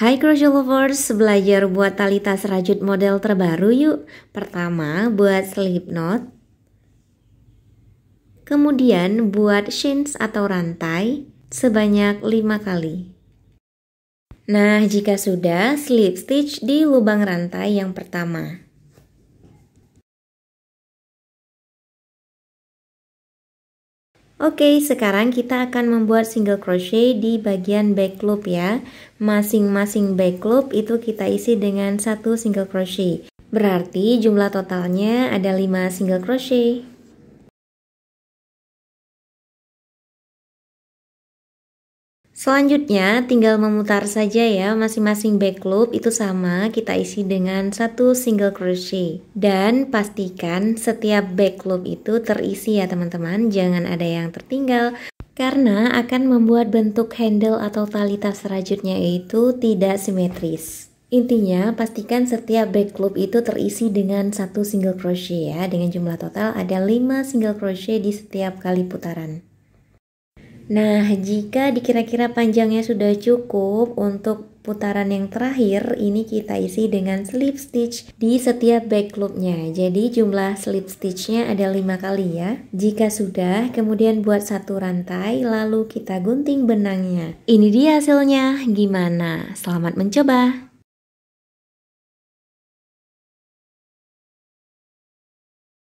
Hai crochet Lovers, belajar buat tali tas rajut model terbaru yuk. Pertama, buat slip knot. Kemudian buat chains atau rantai sebanyak 5 kali. Nah, jika sudah, slip stitch di lubang rantai yang pertama. Oke, sekarang kita akan membuat single crochet di bagian back loop ya. Masing-masing back loop itu kita isi dengan satu single crochet. Berarti jumlah totalnya ada 5 single crochet. Selanjutnya tinggal memutar saja ya masing-masing back loop itu sama kita isi dengan satu single crochet dan pastikan setiap back loop itu terisi ya teman-teman jangan ada yang tertinggal karena akan membuat bentuk handle atau tali tas rajutnya itu tidak simetris. Intinya pastikan setiap back loop itu terisi dengan satu single crochet ya dengan jumlah total ada 5 single crochet di setiap kali putaran. Nah, jika dikira-kira panjangnya sudah cukup untuk putaran yang terakhir, ini kita isi dengan slip stitch di setiap back loopnya. Jadi jumlah slip stitchnya ada lima kali ya. Jika sudah, kemudian buat satu rantai, lalu kita gunting benangnya. Ini dia hasilnya, gimana? Selamat mencoba!